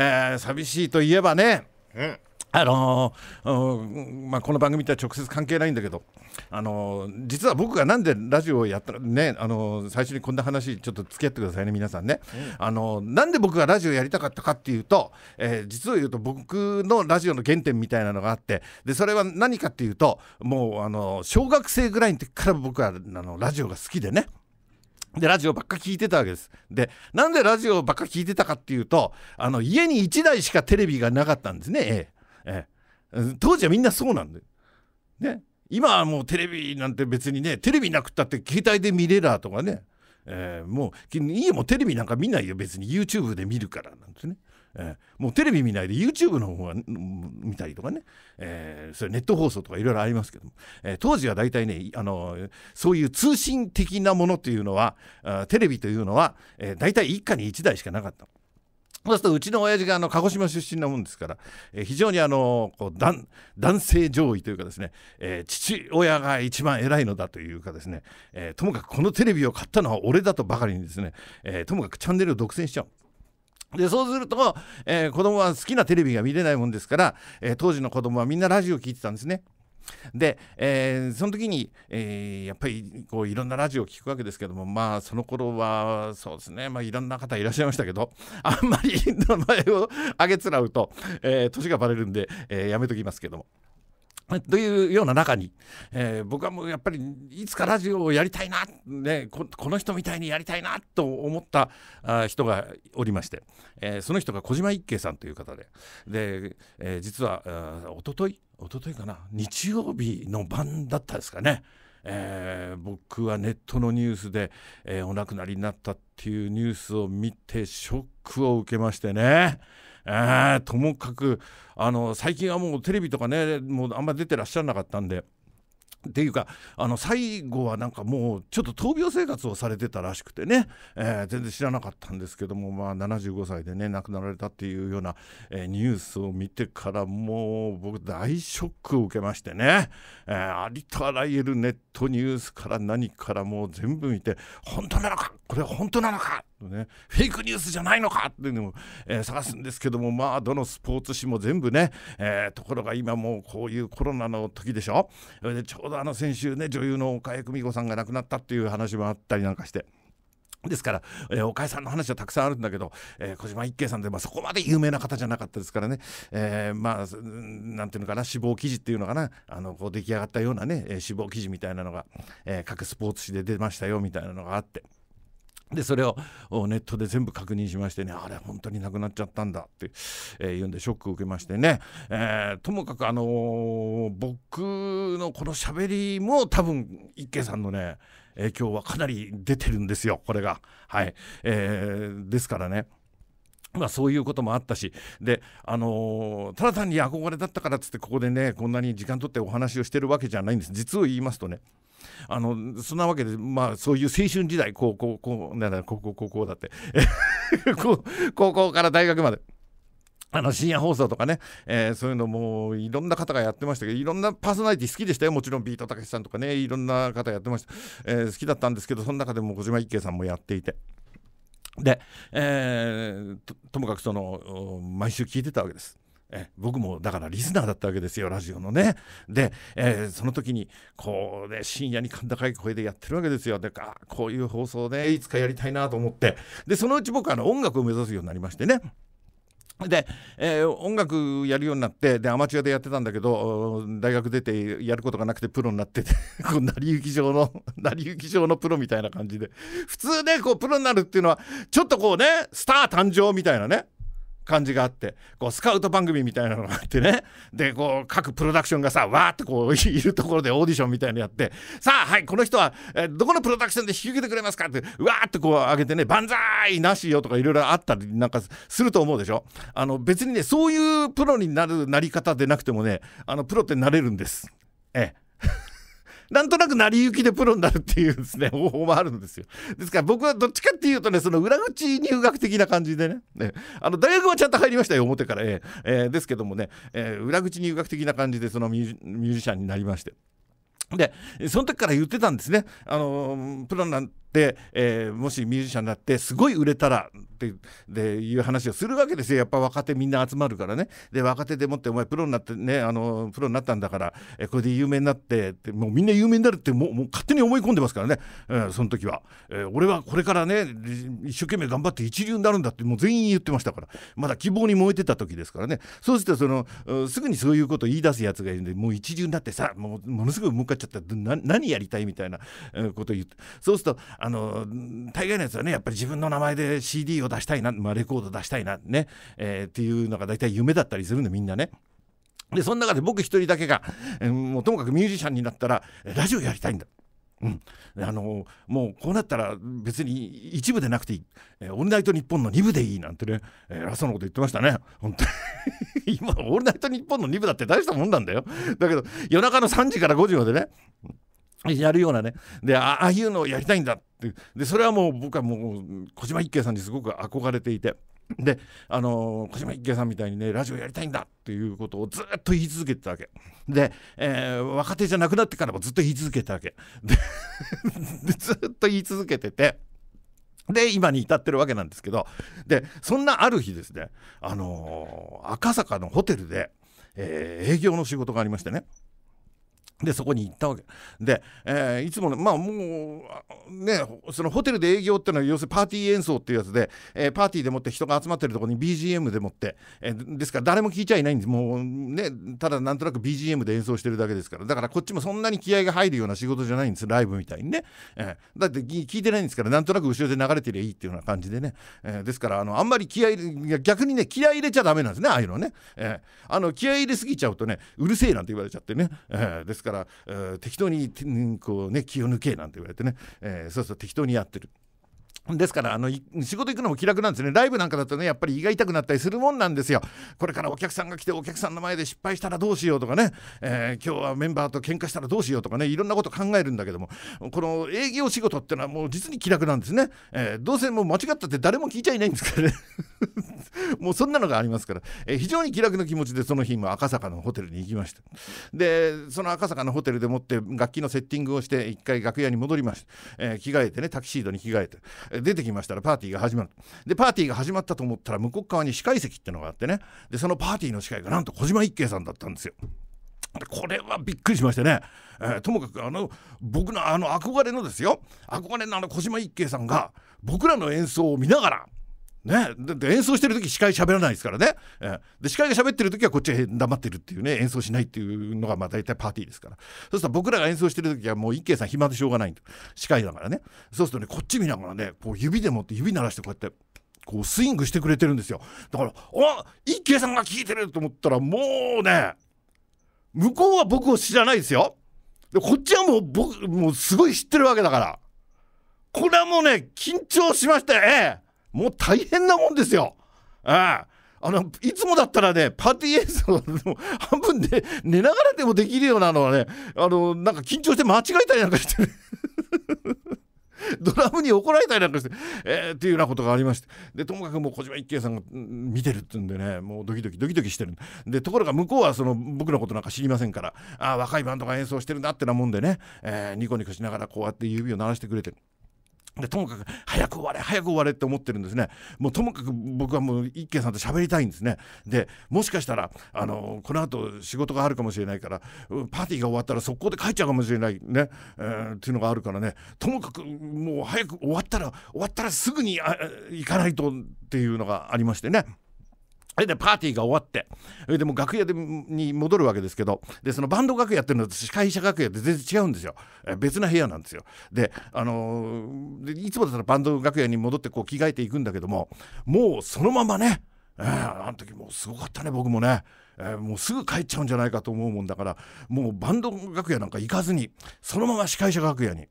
えー、寂しいといえばね、うんあのー、まあ、この番組とは直接関係ないんだけど、あのー、実は僕がなんでラジオをやったね、あのー、最初にこんな話ちょっと付き合ってくださいね皆さんね、うん、あのなんで僕がラジオやりたかったかっていうと、え実を言うと僕のラジオの原点みたいなのがあってでそれは何かっていうともう、あの小学生ぐらいの時から僕はあのラジオが好きでね、で、ラジオばっか聞いてたわけです。で、なんでラジオばっか聞いてたかっていうと、あの、家に1台しかテレビがなかったんですね。ええ。当時はみんなそうなんで。ね。今はもうテレビなんて別にね、テレビなくったって携帯で見れらとかね。えー、もう、家もテレビなんか見ないよ。別に YouTube で見るからなんですね。えー、もうテレビ見ないで YouTube の方が見たりとかね、えー、それネット放送とかいろいろありますけども、えー、当時は大体ねあのそういう通信的なものというのはあテレビというのは、えー、大体一家に一台しかなかった。そうするとうちの親父があの鹿児島出身なもんですから、えー、非常にあのこう男男性上位というかですね、えー、父親が一番偉いのだというかですね、えー、ともかくこのテレビを買ったのは俺だとばかりにですね、えー、ともかくチャンネルを独占しちゃう。でそうすると、えー、子供は好きなテレビが見れないもんですから、えー、当時の子供はみんなラジオを聴いてたんですね。で、えー、その時に、えー、やっぱりこういろんなラジオを聞くわけですけどもまあその頃はそうですね、まあ、いろんな方いらっしゃいましたけどあんまり名前をあげつらうと、えー、年がバレるんで、えやめときますけども。というような中に、えー、僕はもうやっぱりいつかラジオをやりたいな、ね、この人みたいにやりたいなと思った人がおりまして、えー、その人が小島一慶さんという方でで、えー、実はおとといおとといかな日曜日の晩だったですかね。えー、僕はネットのニュースで、えー、お亡くなりになったっていうニュースを見てショックを受けましてね、えー、ともかくあの最近はもうテレビとかねもうあんま出てらっしゃらなかったんで。っていうかあの最後はなんかもうちょっと闘病生活をされてたらしくてね、えー、全然知らなかったんですけども、まあ、75歳でね亡くなられたっていうような、えー、ニュースを見てからもう僕大ショックを受けましてね、えー、ありとあらゆるネットニュースから何からもう全部見て本当なのかこれは本当なのかね、フェイクニュースじゃないのかっていうのを、えー、探すんですけどもまあどのスポーツ紙も全部ね、えー、ところが今もうこういうコロナの時でしょでちょうどあの先週ね女優の岡江久美子さんが亡くなったっていう話もあったりなんかして。ですから、えー、岡江さんの話はたくさんあるんだけど、えー、小島一慶さんで、まあ、そこまで有名な方じゃなかったですからね、えー、まあなんていうのかな死亡記事っていうのかなあのこう出来上がったようなね、えー、死亡記事みたいなのが、えー、各スポーツ紙で出ましたよみたいなのがあって。でそれをネットで全部確認しましてねあれ本当になくなっちゃったんだっていうんでショックを受けましてね、えー、ともかくあのー、僕のこの喋りも多分一慶さんのね影響はかなり出てるんですよこれが。はい、えー、ですからねまあ、そういうこともあったしで、あのー、ただ単に憧れだったからっつってここでねこんなに時間取ってお話をしてるわけじゃないんです実を言いますとねあのそんなわけで、まあ、そういう青春時代こうこうこうなだここここだって 高校から大学まで。あの深夜放送とかね、えー、そういうのもいろんな方がやってましたけど、いろんなパーソナリティ好きでしたよ、もちろんビートたけしさんとかね、いろんな方やってました、えー、好きだったんですけど、その中でも小島一慶さんもやっていて。で、えー、ともかくその毎週聞いてたわけです。え僕もだからリスナーだったわけですよラジオのね。で、えー、その時にこうね深夜に高い声でやってるわけですよ。であこういう放送ね、いつかやりたいなと思ってでそのうち僕あの音楽を目指すようになりましてね。で、えー、音楽やるようになってでアマチュアでやってたんだけど大学出てやることがなくてプロになってて こう成り行き上の 成り行き上のプロみたいな感じで普通ねこうプロになるっていうのはちょっとこうねスター誕生みたいなね感じがあってこうスカウト番組みたいなのがあってねでこう各プロダクションがさわーってこういるところでオーディションみたいなのやってさあはいこの人は、えどこのプロダクションで引き受けてくれますかってわーってこう上げてね万歳なしよとかいろいろあったりなんかすると思うでしょあの別にねそういうプロになるなり方でなくてもねあのプロってなれるんですええなんとなく成り行きでプロになるっていうですね、方法もあるんですよ。ですから僕はどっちかっていうとね、その裏口入学的な感じでね、ねあの大学はちゃんと入りましたよ、表から。えー、えー、ですけどもね、えー、裏口入学的な感じでそのミュージシャンになりまして。で、その時から言ってたんですね。あの、プロなっで、えー、もしミュージシャンになってすごい売れたらってでいう話をするわけですよやっぱ若手みんな集まるからねで若手でもってお前プロになってねあのプロになったんだから、えー、これで有名になってってもうみんな有名になるってもうもう勝手に思い込んでますからね、えー、その時は、えー、俺はこれからね一生懸命頑張って一流になるんだってもう全員言ってましたからまだ希望に燃えてた時ですからねそうするとそのすぐにそういうことを言い出すやつがいるんでもう一流になってさもうものすごい向かっちゃった何やりたいみたいなことを言ってそうするとあの大概のやつはねやっぱり自分の名前で CD を出したいな、まあ、レコード出したいなね、えー、っていうのが大体夢だったりするんでみんなね。でその中で僕一人だけが、えー、もうともかくミュージシャンになったらラジオやりたいんだ。うん、あのもうこうなったら別に一部でなくていい、オールナイトニッポンの2部でいいなんてね、偉そうなこと言ってましたね本当に 今オールナイトニッポンの2部だって大したもんなんだよだけど夜中の3時から5時までね やるようなねでああいうのをやりたいんだってでそれはもう僕はもう小島一慶さんにすごく憧れていて。であのー、小島一慶さんみたいにねラジオやりたいんだっていうことをずっと言い続けてたわけで、えー、若手じゃなくなってからもずっと言い続けてたわけで ずっと言い続けててで今に至ってるわけなんですけどでそんなある日ですねあのー、赤坂のホテルで、え営業の仕事がありましてねでそこに行ったわけで、えー、いつものまあもうねそのホテルで営業っていうのは要するにパーティー演奏っていうやつで、えー、パーティーでもって人が集まってるとこに BGM でもって、えー、ですから誰も聞いちゃいないんですもうねただなんとなく BGM で演奏してるだけですからだからこっちもそんなに気合が入るような仕事じゃないんですライブみたいにね、えー、だって聞いてないんですからなんとなく後ろで流れてりゃいいっていうような感じでね、えー、ですからあのあんまり気合逆にね気合入れちゃダメなんですねああいうのね、えー、あの気合入れすぎちゃうとねうるせえなんて言われちゃってね、えー、ですからから、適当に、こうね、気を抜けなんて言われてね、えー、そうすると適当にやってる。ですからあの仕事行くのも気楽なんですねライブなんかだとねやっぱり胃が痛くなったりするもんなんですよこれからお客さんが来てお客さんの前で失敗したらどうしようとかね、えー、今日はメンバーと喧嘩したらどうしようとかねいろんなこと考えるんだけどもこの営業仕事ってのはもう実に気楽なんですね、えー、どうせもう間違ったって誰も聞いちゃいないんですからね もうそんなのがありますから、えー、非常に気楽な気持ちでその日も赤坂のホテルに行きましたでその赤坂のホテルでもって楽器のセッティングをして一回楽屋に戻りました、え着替えてねタキシードに着替えて出てきましたらパーティーが始まるでパーティーが始まったと思ったら向こう側に司会席ってのがあってねでそのパーティーの司会がなんと小島一慶さんだったんですよ。これはびっくりしましてね、えー、ともかくあの僕のあの憧れのですよ憧れのあの小島一慶さんが僕らの演奏を見ながらね、て演奏してる時司会喋らないですからね、えー、で司会が喋ってる時はこっちが黙ってるっていうね演奏しないっていうのがまあ大体パーティーですからそうすると僕らが演奏してる時はもう一慶さん暇でしょうがないん司会だからねそうするとねこっち見ながらねこう指で持って指鳴らしてこうやってこうスイングしてくれてるんですよだから「お一慶さんが聴いてる!」と思ったらもうね向こうは僕を知らないですよでこっちはもう僕もうすごい知ってるわけだからこれはもうね緊張しましたよええもう大変なもんですよ。あああの、いつもだったらね、パーティー演奏の半分で 寝ながらでもできるようなのはね、あの、なんか緊張して間違えたりなんかして、ドラムに怒られたりなんかして、えー、っていうようなことがありまして、で、ともかくもう小島一慶さんが見てるってうんでね、もうドキドキドキドキしてる。で、ところが向こうはその僕のことなんか知りませんから、ああ、若いバンドが演奏してるなってなもんでね、えー、ニコニコしながらこうやって指を鳴らしてくれてる。でともかく早く終われ早く終われって思ってるんですねもうともかく僕はもう一軒さんと喋りたいんですねでもしかしたらあのこのあと仕事があるかもしれないからパーティーが終わったら速攻で帰っちゃうかもしれないね、えー、っていうのがあるからねともかくもう早く終わったら終わったらすぐに行かないとっていうのがありましてね。それでパーティーが終わってでも楽屋でに戻るわけですけどでそのバンド楽屋っていうのと司会者楽屋って全然違うんですよ別な部屋なんですよであのー、いつもだったらバンド楽屋に戻ってこう着替えていくんだけどももうそのままね、えー、あの時もうすごかったね僕もね。えー、もうすぐ帰っちゃうんじゃないかと思うもんだからもうバンド楽屋なんか行かずにそのまま司会者楽屋に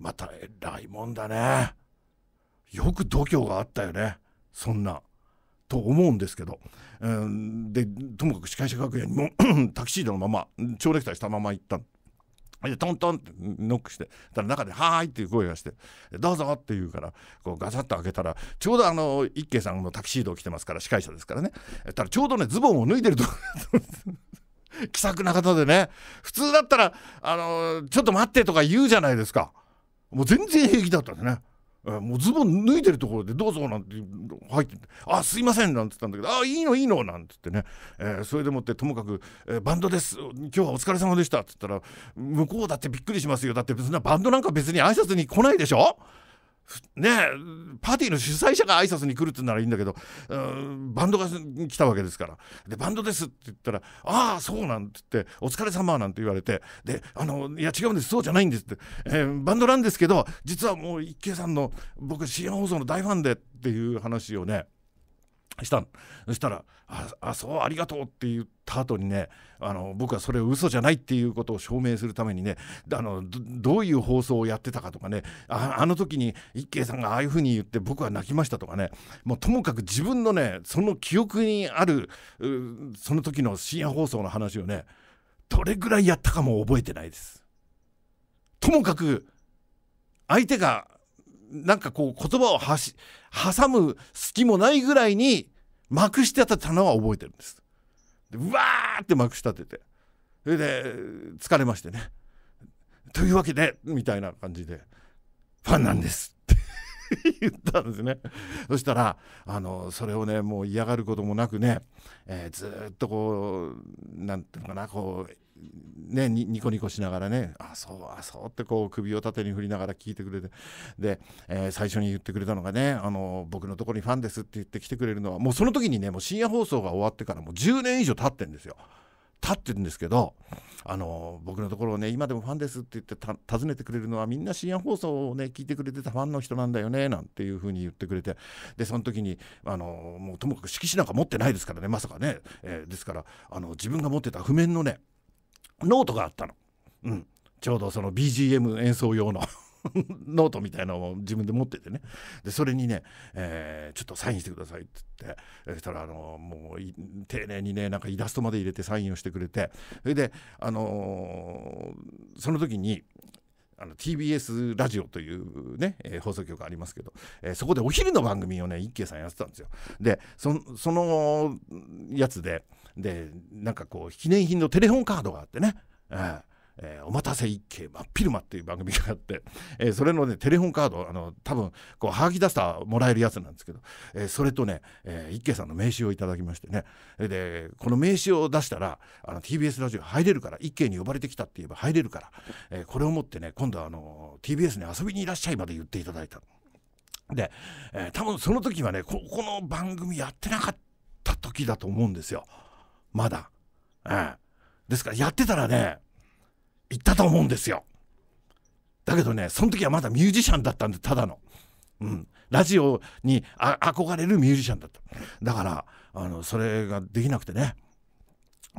またえらいもんだねよく度胸があったよねそんな。と思うんですけど、うん、でともかく司会者楽屋にも タキシードのまま蝶ネクタイしたまま行ったでトントンってノックしてたら中で「はーい」っていう声がして「どうぞ」って言うからこうガサッと開けたらちょうどあの一慶さんのタキシードを着てますから司会者ですからねただちょうどねズボンを脱いでると 気さくな方でね普通だったらあの「ちょっと待って」とか言うじゃないですかもう全然平気だったんですね。もうズボン脱いでるところでどうぞなんて入って「あすいません」なんて言ったんだけど「あいいのいいの」なんて言ってね、えー、それでもってともかく、えー「バンドです今日はお疲れ様でした」って言ったら向こうだってびっくりしますよだってそんなバンドなんか別に挨拶に来ないでしょねパーティーの主催者が挨拶に来るってならいいんだけど、うん、バンドが来たわけですからでバンドですって言ったら「ああそうなん」って言って「お疲れ様なんて言われて「であのいや違うんですそうじゃないんです」って、えー、バンドなんですけど実はもう一慶さんの僕 CM 放送の大ファンで」っていう話をねしたのそしたら「ああそうありがとう」って言った後にねあの僕はそれを嘘じゃないっていうことを証明するためにねあのどういう放送をやってたかとかねあの時に一慶さんがああいうふうに言って僕は泣きましたとかねもうともかく自分のねその記憶にあるその時の深夜放送の話をねどれぐらいやったかも覚えてないです。ともかく相手がなんかこう言葉をはし挟む隙もないぐらいにまくしてた棚は覚えてるんです。でうわーってまくし立ててそれで疲れましてね。というわけでみたいな感じでファンなんです 言ったんですね。そしたらあのそれをねもう嫌がることもなくね、えー、ずっとこうなんていうのかなこうね、ニコニコしながらね「あそうあそう」ってこう首を縦に振りながら聞いてくれてで、えー、最初に言ってくれたのがね「あの僕のところにファンです」って言って来てくれるのはもうその時にねもう深夜放送が終わってからもう10年以上経ってんですよ。立ってるんですけどあの僕のところをね今でもファンですって言って訪ねてくれるのはみんな深夜放送をね聞いてくれてたファンの人なんだよねなんていうふうに言ってくれてでその時にあのもうともかく色紙なんか持ってないですからねまさかね、えー、ですからあの自分が持ってた譜面のねノートがあったの、うん、ちょうどその BGM 演奏用の ノートみたいなのを自分で持っててねでそれにね、えー、ちょっとサインしてください」っ言ってそしたらあのもう丁寧にねなんかイラストまで入れてサインをしてくれてそれで、あのー、その時に TBS ラジオというね、えー、放送局ありますけど、えー、そこでお昼の番組をね一慶さんやってたんですよ。でそのやつででなんかこう記念品のテレホンカードがあってね。えーえー、お待たせ一景真っ昼間っていう番組があって、えー、それのね、テレホンカード、あの、多分、こう、はがき出したらもらえるやつなんですけど、えー、それとね、えー、一景さんの名刺をいただきましてね、で、この名刺を出したら、あの、TBS ラジオ入れるから、一景に呼ばれてきたって言えば入れるから、えー、これを持ってね、今度はあの、TBS に遊びにいらっしゃいまで言っていただいた。で、えー、多分その時はねこ、この番組やってなかった時だと思うんですよ。まだ。えー、ですからやってたらね、行ったと思うんですよ。だけどね、その時はまだミュージシャンだったんで、ただの。うん。ラジオに憧れるミュージシャンだった。だから、あの、それができなくてね。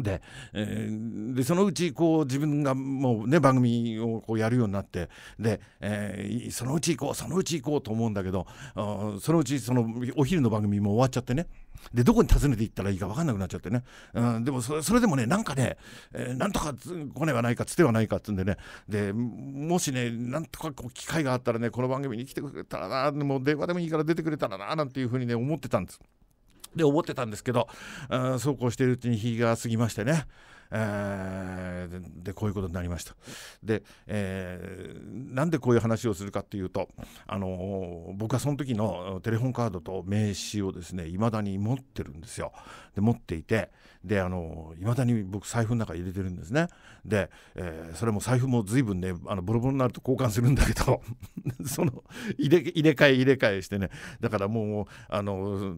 でえー、でそのうちこう自分がもうね番組をこうやるようになってで、えー、そのうち行こうそのうち行こうと思うんだけどそのうちそのお昼の番組も終わっちゃってねでどこに訪ねていったらいいか分かんなくなっちゃってね、うん、でもそれでもねなんかね、えー、なんとか来ねはないかつてはないかっつうんでねでもしねなんとかこう機会があったらねこの番組に来てくれたらなもう電話でもいいから出てくれたらななんていうふうにね思ってたんです。で思ってたんですけど、うん、そうこうしているうちに日が過ぎましてね、えー、でこういうことになりました。で、えー、なんでこういう話をするかっていうと、あの僕はその時のテレホンカードと名刺をですねいまだに持ってるんですよ。で持っていてであの未だに僕財布の中入れてるんですねで、えー、それも財布も随分ねあのボロボロになると交換するんだけど その入れ入れ替え入れ替えしてねだからもうあの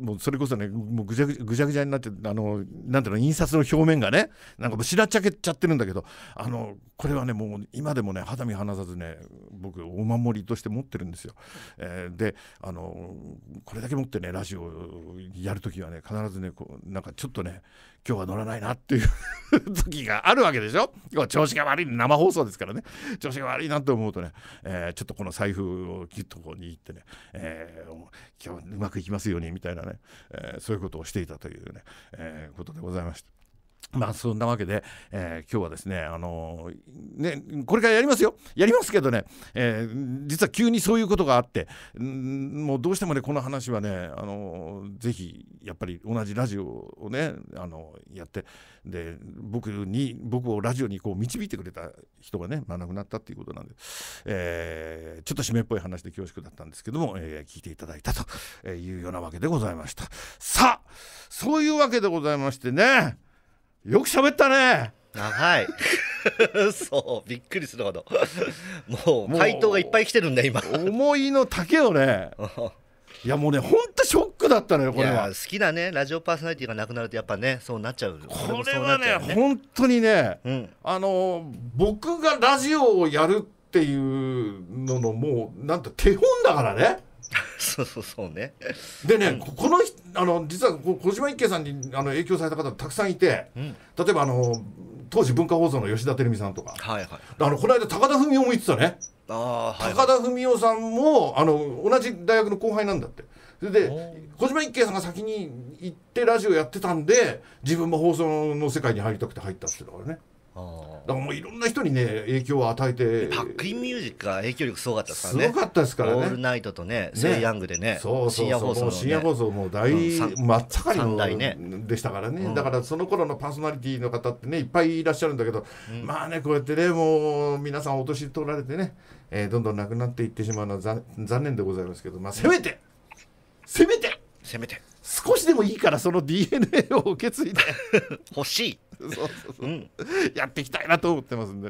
もうそれこそねもうぐちゃぐちゃぐちゃぐちゃになってあのなんていうの印刷の表面がねなんかもうしらっちゃけちゃってるんだけどあのこれはねもう今でもね肌身離さずね僕お守りとして持ってるんですよ。えー、であのこれだけ持ってねラジオやるときはね必ずねこうなんかちょっととね今日は乗らないなっていう時があるわけでしょ今日調子が悪い生放送ですからね調子が悪いなと思うとね、えー、ちょっとこの財布をきっとこう握ってね、えー、今日うまくいきますようにみたいなね、えー、そういうことをしていたというね、えことでございました。まあそんなわけで、えー、今日はですね、あのー、ね、これからやりますよ。やりますけどね、えー、実は急にそういうことがあって、んもうどうしてもね、この話はね、あのー、ぜひ、やっぱり同じラジオをね、あのー、やって、で、僕に、僕をラジオにこう導いてくれた人がね、まあ、亡くなったっていうことなんで、えー、ちょっと締めっぽい話で恐縮だったんですけども、えー、聞いていただいたというようなわけでございました。さあ、そういうわけでございましてね、よく喋ったね長い そうびっくりするほどもう回答がいっぱい来てるんだ今思いの丈をね いやもうねほんとショックだったのよこれは好きなねラジオパーソナリティがなくなるとやっぱねそうなっちゃうこれはね本当にね、うん、あの僕がラジオをやるっていうののもうなんと手本だからねそうそうそうね。でね、このあの実は小島一慶さんにあの影響された方たくさんいて、うん、例えばあの当時文化放送の吉田照美さんとか、はいはい、あのこの間高田文雄も言ってたね。あはい、高田文雄さんもあの同じ大学の後輩なんだって。それで小島一慶さんが先に行ってラジオやってたんで自分も放送の世界に入りたくて入ったっていうのがね。だからもういろんな人にね影響を与えてパックインミュージックが影響力すごかったですからねすごかったですからねオールナイトとねセイ・ヤングでねそうそう深夜放送、深夜放送も大、うん、真っ盛りの、ね、でしたからね、うん、だからその頃のパーソナリティの方ってねいっぱいいらっしゃるんだけど、うん、まあねこうやってねもう皆さんお年取られてね、えー、どんどんなくなっていってしまうのは残念でございますけどまあせめてせめてせめて少しでもいいからその DNA を受け継いで 欲しいそうそうそう、うん、やっていきたいなと思ってますんで。